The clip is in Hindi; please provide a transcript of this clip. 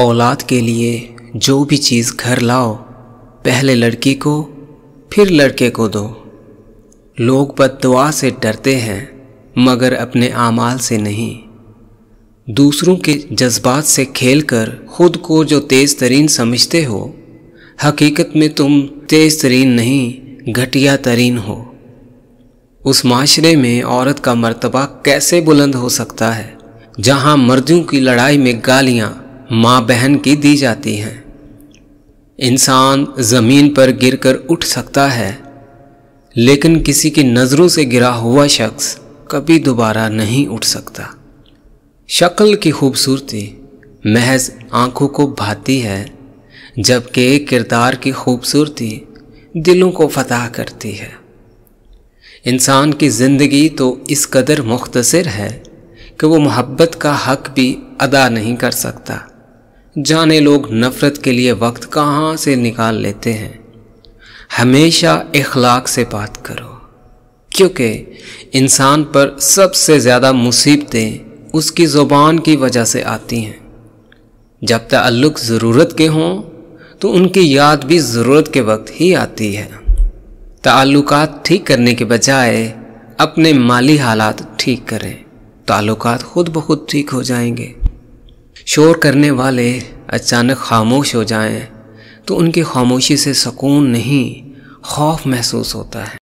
औलाद के लिए जो भी चीज़ घर लाओ पहले लड़की को फिर लड़के को दो लोग बदवा से डरते हैं मगर अपने आमाल से नहीं दूसरों के जज्बात से खेलकर खुद को जो तेज़ तरीन समझते हो हकीकत में तुम तेज़ तरीन नहीं घटिया तरीन हो उस माशरे में औरत का मर्तबा कैसे बुलंद हो सकता है जहाँ मर्दों की लड़ाई में गालियाँ माँ बहन की दी जाती हैं इंसान ज़मीन पर गिरकर उठ सकता है लेकिन किसी की नज़रों से गिरा हुआ शख्स कभी दोबारा नहीं उठ सकता शक्ल की खूबसूरती महज आँखों को भाती है जबकि किरदार की खूबसूरती दिलों को फतह करती है इंसान की ज़िंदगी तो इस कदर मुख्तसर है कि वो मोहब्बत का हक भी अदा नहीं कर सकता जाने लोग नफ़रत के लिए वक्त कहाँ से निकाल लेते हैं हमेशा इखलाक से बात करो क्योंकि इंसान पर सबसे ज़्यादा मुसीबतें उसकी ज़ुबान की वजह से आती हैं जब तल्लुक़ ज़रूरत के हों तो उनकी याद भी ज़रूरत के वक्त ही आती है ताल्लुक ठीक करने के बजाय अपने माली हालात ठीक करें ताल्लुक खुद ब खुद ठीक हो जाएंगे शोर करने वाले अचानक खामोश हो जाएं तो उनकी खामोशी से सुकून नहीं खौफ महसूस होता है